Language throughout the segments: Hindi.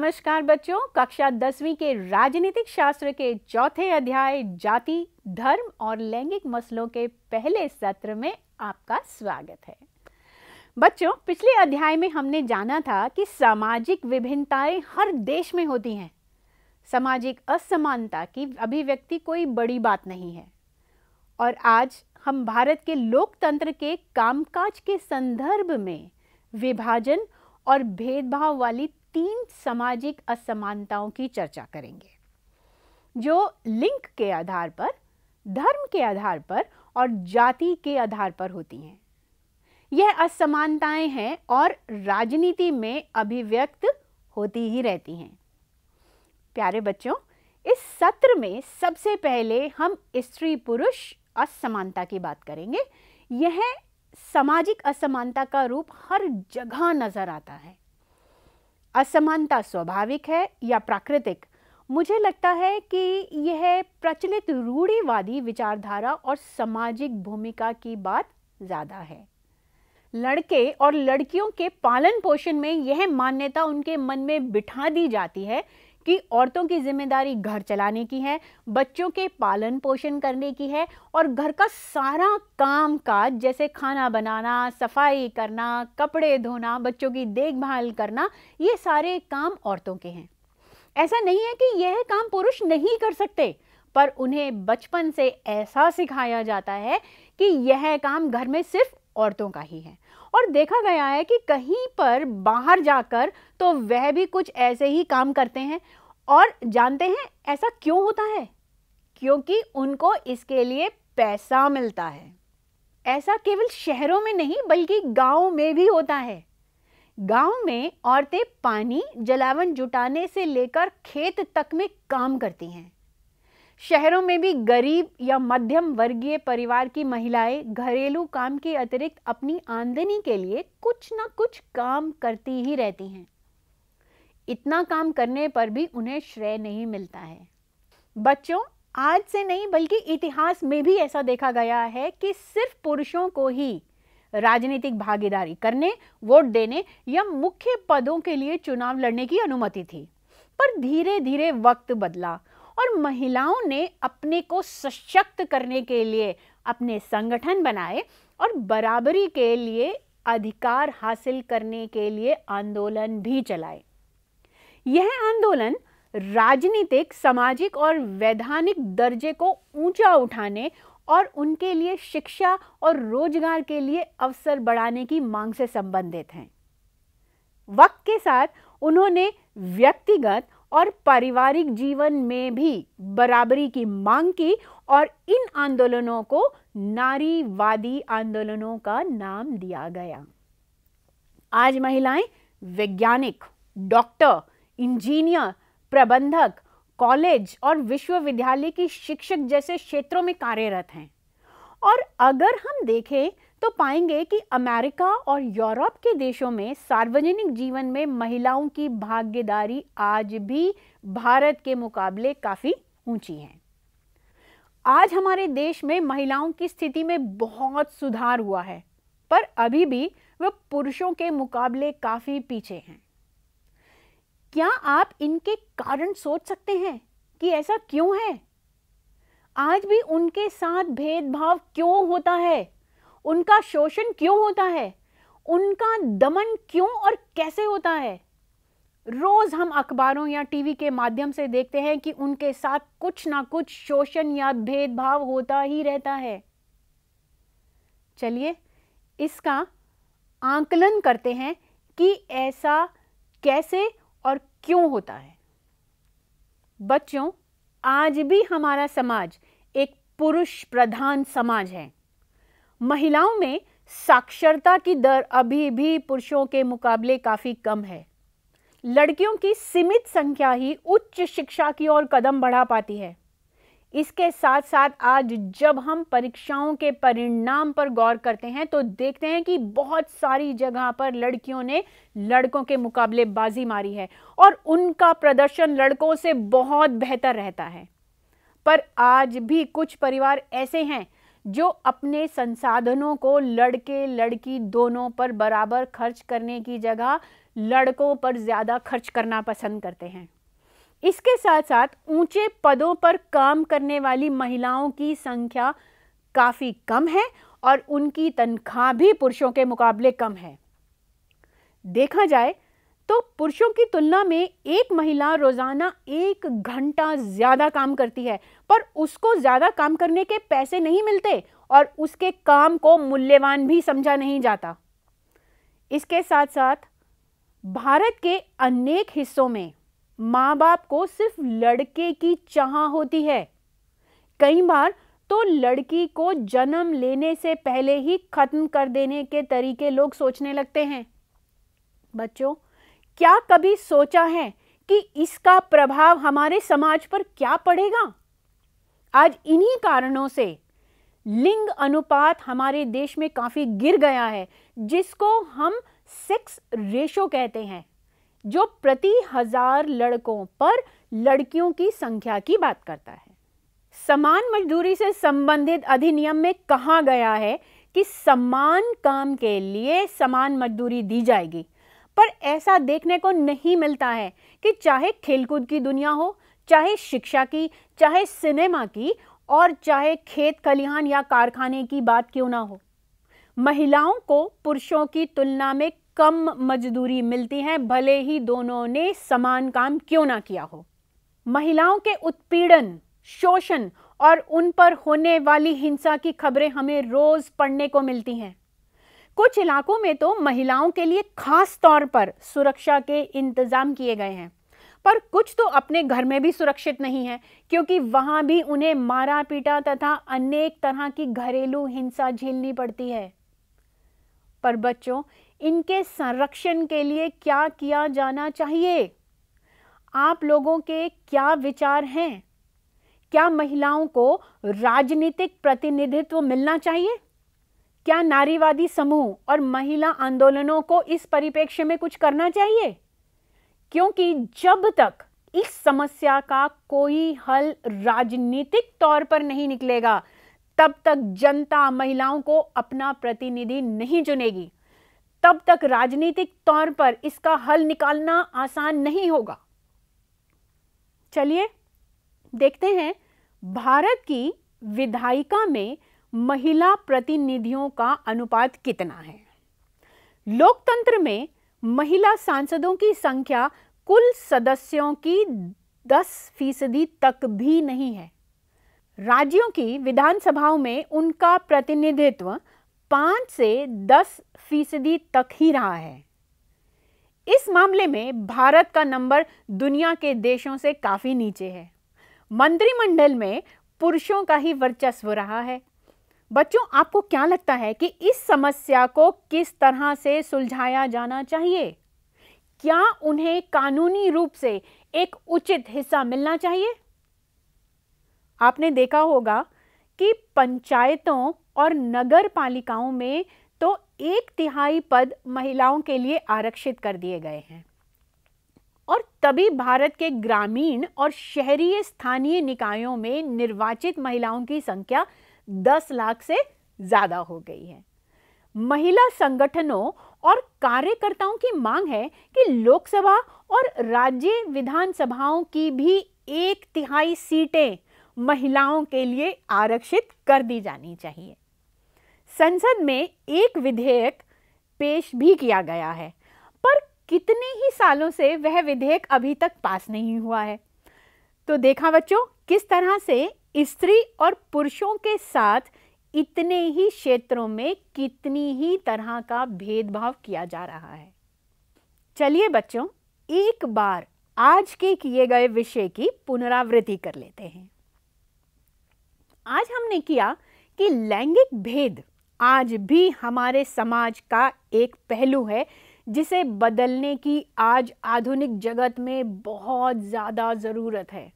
नमस्कार बच्चों कक्षा दसवीं के राजनीतिक शास्त्र के चौथे अध्याय जाति धर्म और लैंगिक मसलों के पहले सत्र में आपका स्वागत है बच्चों पिछले अध्याय में हमने जाना था कि सामाजिक विभिन्नताएं हर देश में होती हैं सामाजिक असमानता की अभिव्यक्ति कोई बड़ी बात नहीं है और आज हम भारत के लोकतंत्र के कामकाज के संदर्भ में विभाजन और भेदभाव वाली तीन सामाजिक असमानताओं की चर्चा करेंगे जो लिंग के आधार पर धर्म के आधार पर और जाति के आधार पर होती हैं यह असमानताएं हैं और राजनीति में अभिव्यक्त होती ही रहती हैं प्यारे बच्चों इस सत्र में सबसे पहले हम स्त्री पुरुष असमानता की बात करेंगे यह सामाजिक असमानता का रूप हर जगह नज़र आता है असमानता स्वाभाविक है या प्राकृतिक मुझे लगता है कि यह प्रचलित रूढ़ीवादी विचारधारा और सामाजिक भूमिका की बात ज़्यादा है लड़के और लड़कियों के पालन पोषण में यह मान्यता उनके मन में बिठा दी जाती है कि औरतों की जिम्मेदारी घर चलाने की है बच्चों के पालन पोषण करने की है और घर का सारा काम काज जैसे खाना बनाना सफाई करना कपड़े धोना बच्चों की देखभाल करना ये सारे काम औरतों के हैं ऐसा नहीं है कि यह काम पुरुष नहीं कर सकते पर उन्हें बचपन से ऐसा सिखाया जाता है कि यह काम घर में सिर्फ औरतों का ही है और देखा गया है कि कहीं पर बाहर जाकर तो वह भी कुछ ऐसे ही काम करते हैं और जानते हैं ऐसा क्यों होता है क्योंकि उनको इसके लिए पैसा मिलता है ऐसा केवल शहरों में नहीं बल्कि गाँव में भी होता है गांव में औरतें पानी जलावन जुटाने से लेकर खेत तक में काम करती हैं शहरों में भी गरीब या मध्यम वर्गीय परिवार की महिलाएं घरेलू काम के अतिरिक्त अपनी आमदनी के लिए कुछ ना कुछ काम करती ही रहती हैं इतना काम करने पर भी उन्हें श्रेय नहीं मिलता है बच्चों आज से नहीं बल्कि इतिहास में भी ऐसा देखा गया है कि सिर्फ पुरुषों को ही राजनीतिक भागीदारी करने वोट देने या मुख्य पदों के लिए चुनाव लड़ने की अनुमति थी पर धीरे धीरे वक्त बदला और महिलाओं ने अपने को सशक्त करने के लिए अपने संगठन बनाए और बराबरी के लिए अधिकार हासिल करने के लिए आंदोलन भी चलाए यह आंदोलन राजनीतिक सामाजिक और वैधानिक दर्जे को ऊंचा उठाने और उनके लिए शिक्षा और रोजगार के लिए अवसर बढ़ाने की मांग से संबंधित हैं वक्त के साथ उन्होंने व्यक्तिगत और पारिवारिक जीवन में भी बराबरी की मांग की और इन आंदोलनों को नारीवादी आंदोलनों का नाम दिया गया आज महिलाएं वैज्ञानिक डॉक्टर इंजीनियर प्रबंधक कॉलेज और विश्वविद्यालय की शिक्षक जैसे क्षेत्रों में कार्यरत हैं और अगर हम देखें तो पाएंगे कि अमेरिका और यूरोप के देशों में सार्वजनिक जीवन में महिलाओं की भागीदारी आज भी भारत के मुकाबले काफ़ी ऊंची है आज हमारे देश में महिलाओं की स्थिति में बहुत सुधार हुआ है पर अभी भी वह पुरुषों के मुकाबले काफ़ी पीछे हैं क्या आप इनके कारण सोच सकते हैं कि ऐसा क्यों है आज भी उनके साथ भेदभाव क्यों होता है उनका शोषण क्यों होता है उनका दमन क्यों और कैसे होता है रोज हम अखबारों या टीवी के माध्यम से देखते हैं कि उनके साथ कुछ ना कुछ शोषण या भेदभाव होता ही रहता है चलिए इसका आंकलन करते हैं कि ऐसा कैसे और क्यों होता है बच्चों आज भी हमारा समाज एक पुरुष प्रधान समाज है महिलाओं में साक्षरता की दर अभी भी पुरुषों के मुकाबले काफ़ी कम है लड़कियों की सीमित संख्या ही उच्च शिक्षा की ओर कदम बढ़ा पाती है इसके साथ साथ आज जब हम परीक्षाओं के परिणाम पर गौर करते हैं तो देखते हैं कि बहुत सारी जगह पर लड़कियों ने लड़कों के मुकाबले बाजी मारी है और उनका प्रदर्शन लड़कों से बहुत बेहतर रहता है पर आज भी कुछ परिवार ऐसे हैं जो अपने संसाधनों को लड़के लड़की दोनों पर बराबर खर्च करने की जगह लड़कों पर ज़्यादा खर्च करना पसंद करते हैं इसके साथ साथ ऊंचे पदों पर काम करने वाली महिलाओं की संख्या काफ़ी कम है और उनकी तनख्वाह भी पुरुषों के मुकाबले कम है देखा जाए तो पुरुषों की तुलना में एक महिला रोज़ाना एक घंटा ज़्यादा काम करती है पर उसको ज़्यादा काम करने के पैसे नहीं मिलते और उसके काम को मूल्यवान भी समझा नहीं जाता इसके साथ साथ भारत के अनेक हिस्सों में माँ बाप को सिर्फ लड़के की चाह होती है कई बार तो लड़की को जन्म लेने से पहले ही ख़त्म कर देने के तरीके लोग सोचने लगते हैं बच्चों क्या कभी सोचा है कि इसका प्रभाव हमारे समाज पर क्या पड़ेगा आज इन्हीं कारणों से लिंग अनुपात हमारे देश में काफ़ी गिर गया है जिसको हम सेक्स रेशो कहते हैं जो प्रति हजार लड़कों पर लड़कियों की संख्या की बात करता है समान मजदूरी से संबंधित अधिनियम में कहा गया है कि समान काम के लिए समान मजदूरी दी जाएगी पर ऐसा देखने को नहीं मिलता है कि चाहे खेलकूद की दुनिया हो चाहे शिक्षा की चाहे सिनेमा की और चाहे खेत खलिहान या कारखाने की बात क्यों ना हो महिलाओं को पुरुषों की तुलना में कम मजदूरी मिलती है भले ही दोनों ने समान काम क्यों ना किया हो महिलाओं के उत्पीड़न शोषण और उन पर होने वाली हिंसा की खबरें हमें रोज पढ़ने को मिलती हैं कुछ इलाकों में तो महिलाओं के लिए खास तौर पर सुरक्षा के इंतज़ाम किए गए हैं पर कुछ तो अपने घर में भी सुरक्षित नहीं है क्योंकि वहां भी उन्हें मारा पीटा तथा अनेक तरह की घरेलू हिंसा झेलनी पड़ती है पर बच्चों इनके संरक्षण के लिए क्या किया जाना चाहिए आप लोगों के क्या विचार हैं क्या महिलाओं को राजनीतिक प्रतिनिधित्व मिलना चाहिए क्या नारीवादी समूह और महिला आंदोलनों को इस परिप्रेक्ष्य में कुछ करना चाहिए क्योंकि जब तक इस समस्या का कोई हल राजनीतिक तौर पर नहीं निकलेगा तब तक जनता महिलाओं को अपना प्रतिनिधि नहीं चुनेगी तब तक राजनीतिक तौर पर इसका हल निकालना आसान नहीं होगा चलिए देखते हैं भारत की विधायिका में महिला प्रतिनिधियों का अनुपात कितना है लोकतंत्र में महिला सांसदों की संख्या कुल सदस्यों की 10 फीसदी तक भी नहीं है राज्यों की विधानसभाओं में उनका प्रतिनिधित्व 5 से 10 फीसदी तक ही रहा है इस मामले में भारत का नंबर दुनिया के देशों से काफ़ी नीचे है मंत्रिमंडल में पुरुषों का ही वर्चस्व रहा है बच्चों आपको क्या लगता है कि इस समस्या को किस तरह से सुलझाया जाना चाहिए क्या उन्हें कानूनी रूप से एक उचित हिस्सा मिलना चाहिए आपने देखा होगा कि पंचायतों और नगर पालिकाओं में तो एक तिहाई पद महिलाओं के लिए आरक्षित कर दिए गए हैं और तभी भारत के ग्रामीण और शहरी स्थानीय निकायों में निर्वाचित महिलाओं की संख्या दस लाख से ज़्यादा हो गई है महिला संगठनों और कार्यकर्ताओं की मांग है कि लोकसभा और राज्य विधानसभाओं की भी एक तिहाई सीटें महिलाओं के लिए आरक्षित कर दी जानी चाहिए संसद में एक विधेयक पेश भी किया गया है पर कितने ही सालों से वह विधेयक अभी तक पास नहीं हुआ है तो देखा बच्चों किस तरह से स्त्री और पुरुषों के साथ इतने ही क्षेत्रों में कितनी ही तरह का भेदभाव किया जा रहा है चलिए बच्चों एक बार आज के किए गए विषय की पुनरावृत्ति कर लेते हैं आज हमने किया कि लैंगिक भेद आज भी हमारे समाज का एक पहलू है जिसे बदलने की आज आधुनिक जगत में बहुत ज़्यादा ज़रूरत है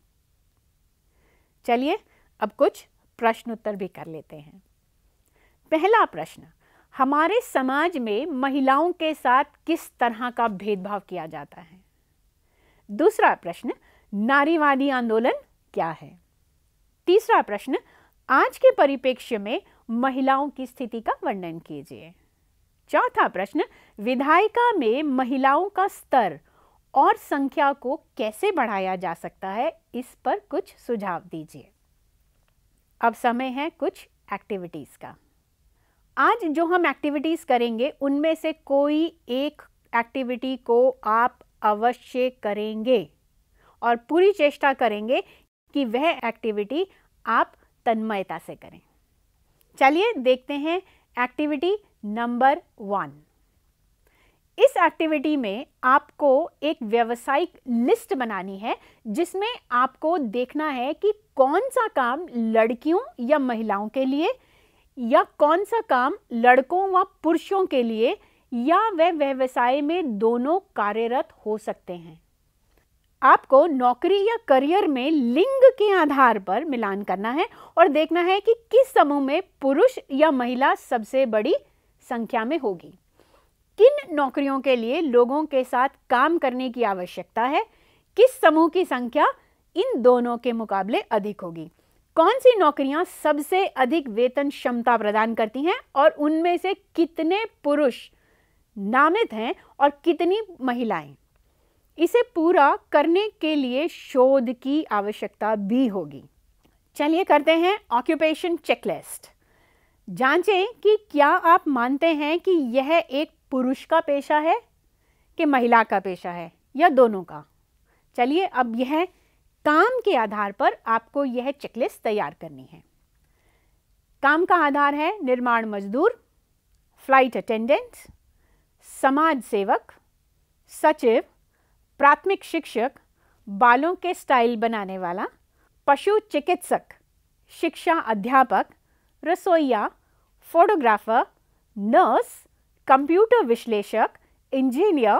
चलिए अब कुछ प्रश्न उत्तर भी कर लेते हैं पहला प्रश्न हमारे समाज में महिलाओं के साथ किस तरह का भेदभाव किया जाता है दूसरा प्रश्न नारीवादी आंदोलन क्या है तीसरा प्रश्न आज के परिप्रेक्ष्य में महिलाओं की स्थिति का वर्णन कीजिए चौथा प्रश्न विधायिका में महिलाओं का स्तर और संख्या को कैसे बढ़ाया जा सकता है इस पर कुछ सुझाव दीजिए अब समय है कुछ एक्टिविटीज़ का आज जो हम एक्टिविटीज़ करेंगे उनमें से कोई एक एक्टिविटी को आप अवश्य करेंगे और पूरी चेष्टा करेंगे कि वह एक्टिविटी आप तन्मयता से करें चलिए देखते हैं एक्टिविटी नंबर वन एक्टिविटी में आपको एक व्यवसायिक लिस्ट बनानी है जिसमें आपको देखना है कि कौन सा काम लड़कियों या महिलाओं के लिए या कौन सा काम लड़कों व पुरुषों के लिए या वह व्यवसाय में दोनों कार्यरत हो सकते हैं आपको नौकरी या करियर में लिंग के आधार पर मिलान करना है और देखना है कि किस समूह में पुरुष या महिला सबसे बड़ी संख्या में होगी किन नौकरियों के लिए लोगों के साथ काम करने की आवश्यकता है किस समूह की संख्या इन दोनों के मुकाबले अधिक होगी कौन सी नौकरियां सबसे अधिक वेतन क्षमता प्रदान करती हैं और उनमें से कितने पुरुष नामित हैं और कितनी महिलाएं इसे पूरा करने के लिए शोध की आवश्यकता भी होगी चलिए करते हैं ऑक्यूपेशन चेकलिस्ट जांचें कि क्या आप मानते हैं कि यह एक पुरुष का पेशा है कि महिला का पेशा है या दोनों का चलिए अब यह काम के आधार पर आपको यह चेकलिस्ट तैयार करनी है काम का आधार है निर्माण मजदूर फ्लाइट अटेंडेंट समाज सेवक सचिव प्राथमिक शिक्षक बालों के स्टाइल बनाने वाला पशु चिकित्सक शिक्षा अध्यापक रसोइया फोटोग्राफर नर्स कंप्यूटर विश्लेषक इंजीनियर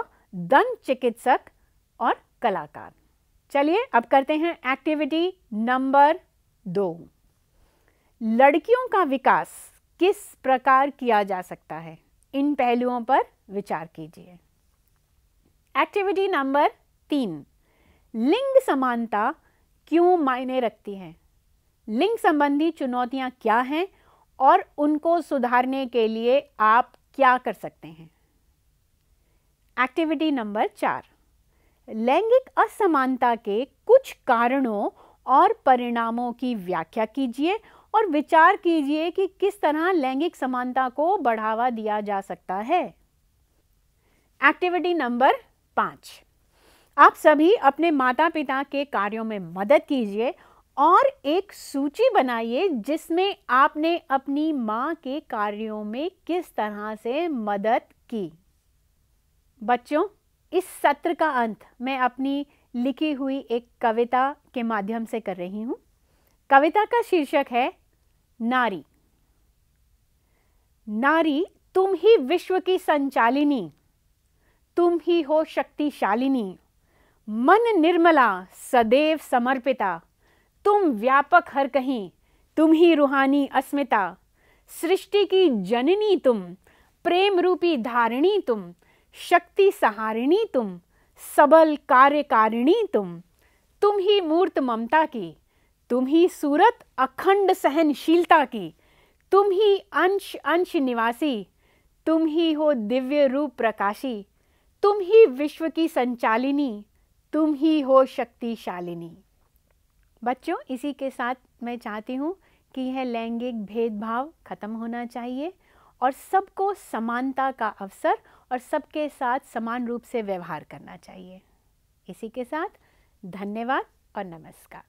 दंत चिकित्सक और कलाकार चलिए अब करते हैं एक्टिविटी नंबर दो लड़कियों का विकास किस प्रकार किया जा सकता है इन पहलुओं पर विचार कीजिए एक्टिविटी नंबर तीन लिंग समानता क्यों मायने रखती है लिंग संबंधी चुनौतियां क्या हैं और उनको सुधारने के लिए आप क्या कर सकते हैं एक्टिविटी नंबर चार लैंगिक असमानता के कुछ कारणों और परिणामों की व्याख्या कीजिए और विचार कीजिए कि किस तरह लैंगिक समानता को बढ़ावा दिया जा सकता है एक्टिविटी नंबर पांच आप सभी अपने माता पिता के कार्यों में मदद कीजिए और एक सूची बनाइए जिसमें आपने अपनी माँ के कार्यों में किस तरह से मदद की बच्चों इस सत्र का अंत मैं अपनी लिखी हुई एक कविता के माध्यम से कर रही हूँ कविता का शीर्षक है नारी नारी तुम ही विश्व की संचालिनी तुम ही हो शक्तिशालिनी मन निर्मला सदैव समर्पिता तुम व्यापक हर कहीं तुम ही रूहानी अस्मिता सृष्टि की जननी तुम प्रेम रूपी धारिणी तुम शक्ति सहारिणी तुम सबल कार्यकारिणी तुम तुम ही मूर्त ममता की तुम ही सूरत अखंड सहनशीलता की तुम ही अंश अंश निवासी तुम ही हो दिव्य रूप प्रकाशी तुम ही विश्व की संचालिनी तुम ही हो शक्तिशालिनी बच्चों इसी के साथ मैं चाहती हूँ कि यह लैंगिक भेदभाव खत्म होना चाहिए और सबको समानता का अवसर और सबके साथ समान रूप से व्यवहार करना चाहिए इसी के साथ धन्यवाद और नमस्कार